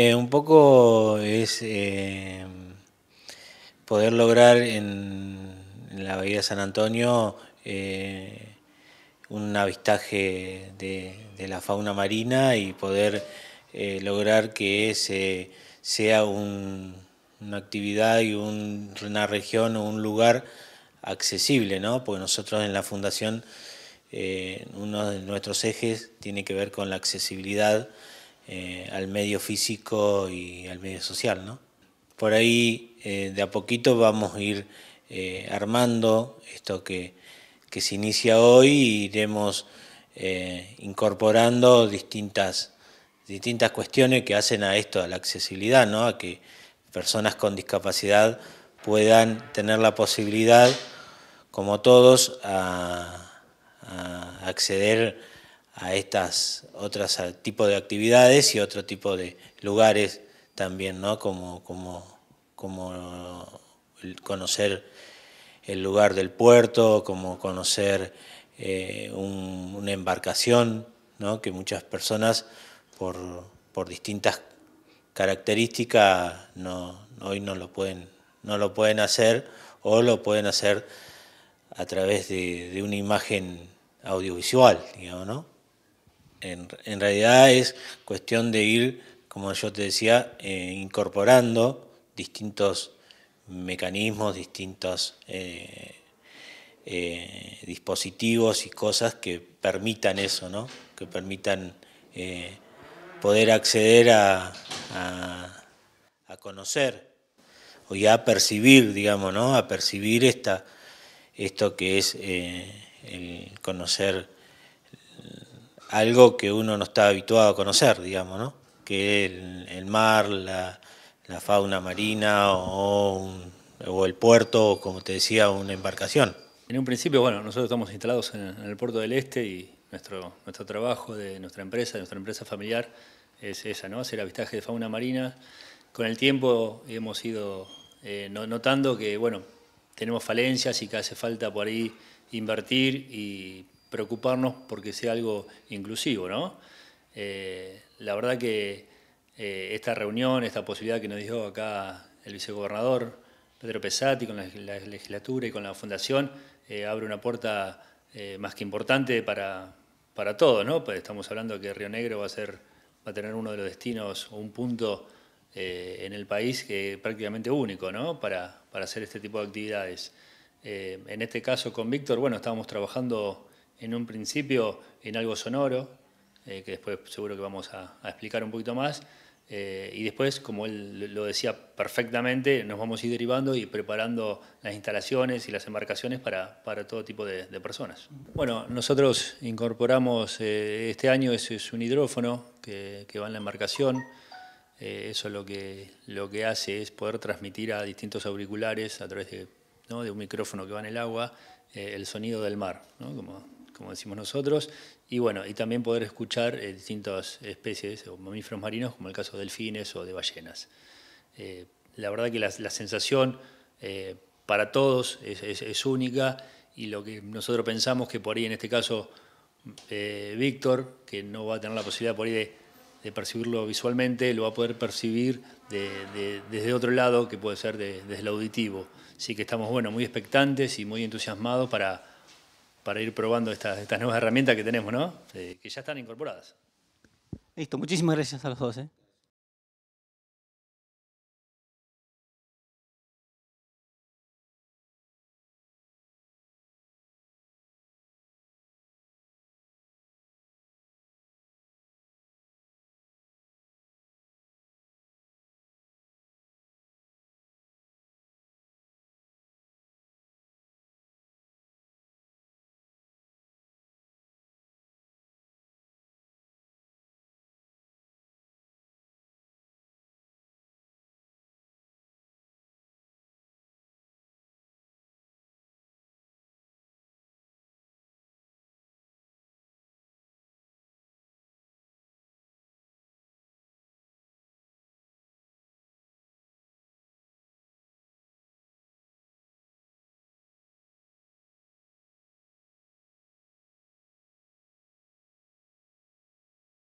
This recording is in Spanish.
Eh, un poco es eh, poder lograr en, la Bahía de San Antonio eh, un avistaje de, la fauna marina y poder lograr que ese sea una actividad y una región o un lugar accesible, ¿no? Porque nosotros en la Fundación uno de nuestros ejes tiene que ver con la accesibilidad eh, al medio físico y al medio social. ¿no? Por ahí eh, de a poquito vamos a ir eh, armando esto que, se inicia hoy y iremos incorporando distintas, distintas cuestiones que hacen a esto, a la accesibilidad, ¿no? a que personas con discapacidad puedan tener la posibilidad, como todos, a acceder a estas otras tipos de actividades y otro tipo de lugares también, ¿no? Como, como, como conocer el lugar del puerto, como conocer eh, una embarcación, ¿no? que muchas personas por, por distintas características no, hoy no lo, pueden, no lo pueden hacer o lo pueden hacer a través de, de una imagen audiovisual, digamos, ¿no? en, realidad es cuestión de ir, como yo te decía, eh, incorporando distintos mecanismos, distintos eh, eh, dispositivos y cosas que permitan eso, ¿no? que permitan poder acceder a, conocer o a percibir, digamos, a percibir esta, esto que es el conocer algo que uno no está habituado a conocer, digamos, ¿no? Que el, el mar, la, fauna marina o, el puerto, como te decía, una embarcación. En un principio, bueno, nosotros estamos instalados en, el puerto del Este y nuestro, trabajo de nuestra empresa, de nuestra empresa familiar, es esa, ¿no? Hacer avistaje de fauna marina. Con el tiempo hemos ido eh, notando que, bueno, tenemos falencias y que hace falta por ahí invertir y preocuparnos porque sea algo inclusivo, ¿no? Eh, la verdad que eh, esta reunión, esta posibilidad que nos dijo acá el vicegobernador Pedro Pesati con la, legislatura y con la fundación, eh, abre una puerta más que importante para, para todos, ¿no? Pues estamos hablando que Río Negro va a, ser, va a tener uno de los destinos, o un punto en el país que prácticamente único, Para, para hacer este tipo de actividades. en este caso con Víctor, bueno, estábamos trabajando en un principio en algo sonoro, eh, que después seguro que vamos a, explicar un poquito más, eh, y después, como él lo decía perfectamente, nos vamos a ir derivando y preparando las instalaciones y las embarcaciones para, para todo tipo de, personas. Bueno, nosotros incorporamos, eh, este año es, es, un hidrófono que, que va en la embarcación, eso lo que, lo que hace es poder transmitir a distintos auriculares a través de, ¿no? de un micrófono que va en el agua el sonido del mar, ¿no? como como decimos nosotros, y bueno, y también poder escuchar eh, distintas especies o mamíferos marinos, como el caso de delfines o de ballenas. Eh, la verdad que la, sensación eh, para todos es, única y lo que nosotros pensamos que por ahí en este caso mm, Víctor, que no va a tener la posibilidad por ahí de, percibirlo visualmente, lo va a poder percibir desde otro lado, que puede ser desde el auditivo. Así que estamos bueno, muy expectantes y muy entusiasmados para para ir probando estas, nuevas herramientas que tenemos, ¿no? Eh, que ya están incorporadas. Listo, muchísimas gracias a los dos. ¿eh?